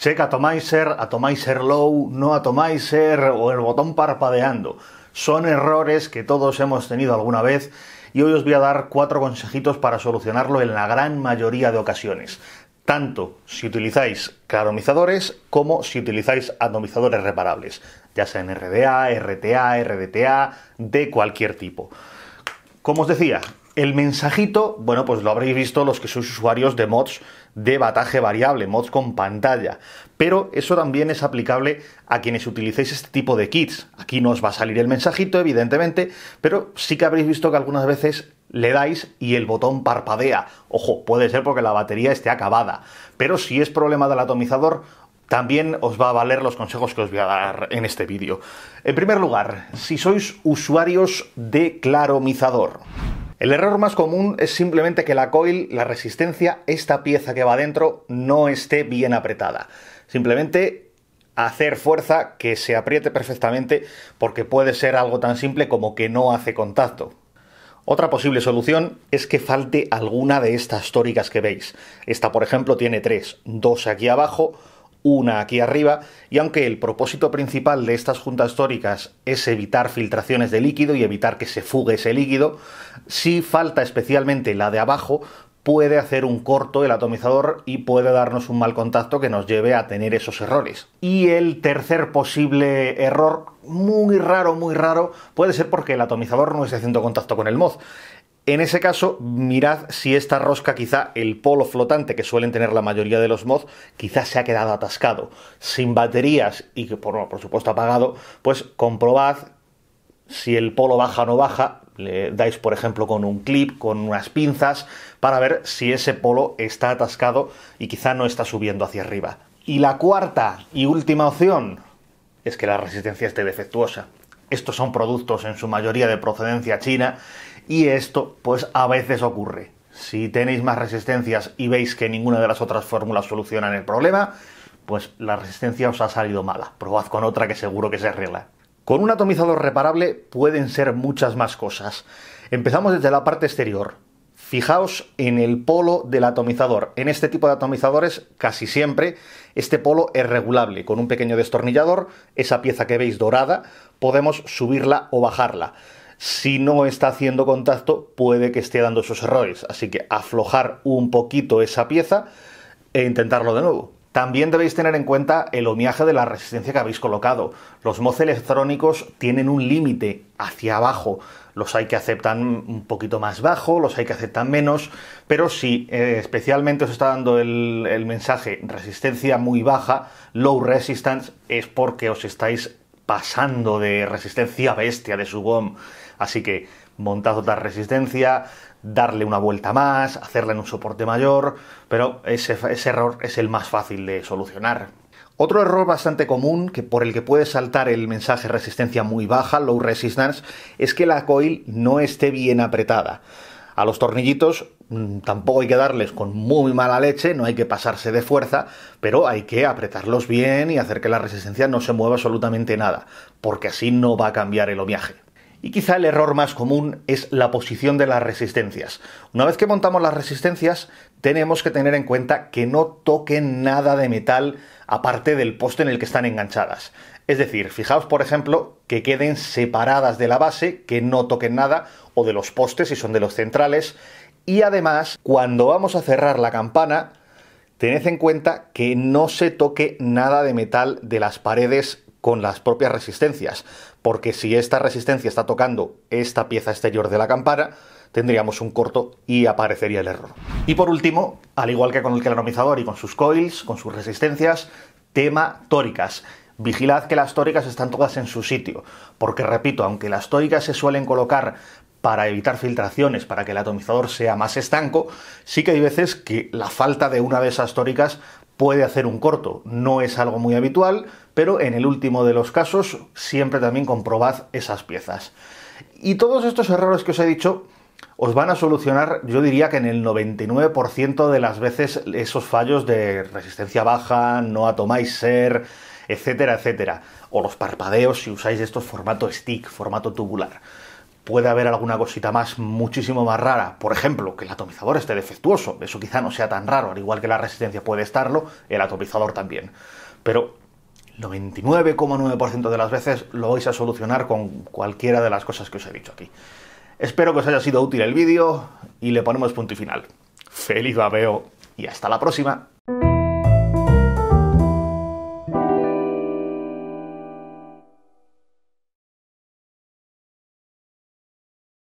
Check Atomizer, Atomizer Low, no Atomizer o el botón parpadeando. Son errores que todos hemos tenido alguna vez y hoy os voy a dar cuatro consejitos para solucionarlo en la gran mayoría de ocasiones. Tanto si utilizáis claromizadores como si utilizáis atomizadores reparables, ya sea en RDA, RTA, RDTA, de cualquier tipo. Como os decía, el mensajito, bueno, pues lo habréis visto los que sois usuarios de mods de bataje variable, mods con pantalla. Pero eso también es aplicable a quienes utilicéis este tipo de kits. Aquí no os va a salir el mensajito, evidentemente, pero sí que habréis visto que algunas veces le dais y el botón parpadea. Ojo, puede ser porque la batería esté acabada. Pero si es problema del atomizador, también os va a valer los consejos que os voy a dar en este vídeo. En primer lugar, si sois usuarios de claromizador. El error más común es simplemente que la coil, la resistencia, esta pieza que va adentro, no esté bien apretada. Simplemente hacer fuerza que se apriete perfectamente porque puede ser algo tan simple como que no hace contacto. Otra posible solución es que falte alguna de estas tóricas que veis. Esta, por ejemplo, tiene tres, dos aquí abajo, una aquí arriba, y aunque el propósito principal de estas juntas históricas es evitar filtraciones de líquido y evitar que se fugue ese líquido, si falta especialmente la de abajo, puede hacer un corto el atomizador y puede darnos un mal contacto que nos lleve a tener esos errores. Y el tercer posible error, muy raro, muy raro, puede ser porque el atomizador no esté haciendo contacto con el moz. En ese caso, mirad si esta rosca, quizá el polo flotante que suelen tener la mayoría de los mods, quizá se ha quedado atascado, sin baterías y que por, por supuesto apagado, pues comprobad si el polo baja o no baja, le dais por ejemplo con un clip, con unas pinzas, para ver si ese polo está atascado y quizá no está subiendo hacia arriba. Y la cuarta y última opción es que la resistencia esté defectuosa. Estos son productos en su mayoría de procedencia china y esto pues a veces ocurre. Si tenéis más resistencias y veis que ninguna de las otras fórmulas solucionan el problema, pues la resistencia os ha salido mala. Probad con otra que seguro que se arregla. Con un atomizador reparable pueden ser muchas más cosas. Empezamos desde la parte exterior. Fijaos en el polo del atomizador. En este tipo de atomizadores, casi siempre, este polo es regulable. Con un pequeño destornillador, esa pieza que veis dorada, podemos subirla o bajarla si no está haciendo contacto, puede que esté dando esos errores. Así que aflojar un poquito esa pieza e intentarlo de nuevo. También debéis tener en cuenta el homiaje de la resistencia que habéis colocado. Los MOS electrónicos tienen un límite hacia abajo. Los hay que aceptan un poquito más bajo, los hay que aceptar menos, pero si eh, especialmente os está dando el, el mensaje resistencia muy baja, low resistance, es porque os estáis pasando de resistencia bestia de su GOM. Así que montad otra resistencia, darle una vuelta más, hacerla en un soporte mayor, pero ese, ese error es el más fácil de solucionar. Otro error bastante común que por el que puede saltar el mensaje resistencia muy baja, low resistance, es que la coil no esté bien apretada. A los tornillitos Mm, tampoco hay que darles con muy mala leche, no hay que pasarse de fuerza, pero hay que apretarlos bien y hacer que la resistencia no se mueva absolutamente nada, porque así no va a cambiar el homiaje Y quizá el error más común es la posición de las resistencias. Una vez que montamos las resistencias, tenemos que tener en cuenta que no toquen nada de metal aparte del poste en el que están enganchadas. Es decir, fijaos por ejemplo que queden separadas de la base, que no toquen nada, o de los postes si son de los centrales, y además, cuando vamos a cerrar la campana, tened en cuenta que no se toque nada de metal de las paredes con las propias resistencias, porque si esta resistencia está tocando esta pieza exterior de la campana, tendríamos un corto y aparecería el error. Y por último, al igual que con el clanomizador y con sus coils, con sus resistencias, tema tóricas. Vigilad que las tóricas están todas en su sitio, porque repito, aunque las tóricas se suelen colocar para evitar filtraciones, para que el atomizador sea más estanco, sí que hay veces que la falta de una de esas tóricas puede hacer un corto. No es algo muy habitual, pero en el último de los casos siempre también comprobad esas piezas. Y todos estos errores que os he dicho os van a solucionar, yo diría que en el 99% de las veces esos fallos de resistencia baja, no atomáis ser, etcétera, etcétera. O los parpadeos si usáis estos formato stick, formato tubular puede haber alguna cosita más muchísimo más rara. Por ejemplo, que el atomizador esté defectuoso. Eso quizá no sea tan raro, al igual que la resistencia puede estarlo, el atomizador también. Pero 99,9% de las veces lo vais a solucionar con cualquiera de las cosas que os he dicho aquí. Espero que os haya sido útil el vídeo y le ponemos punto y final. ¡Feliz babeo! Y hasta la próxima.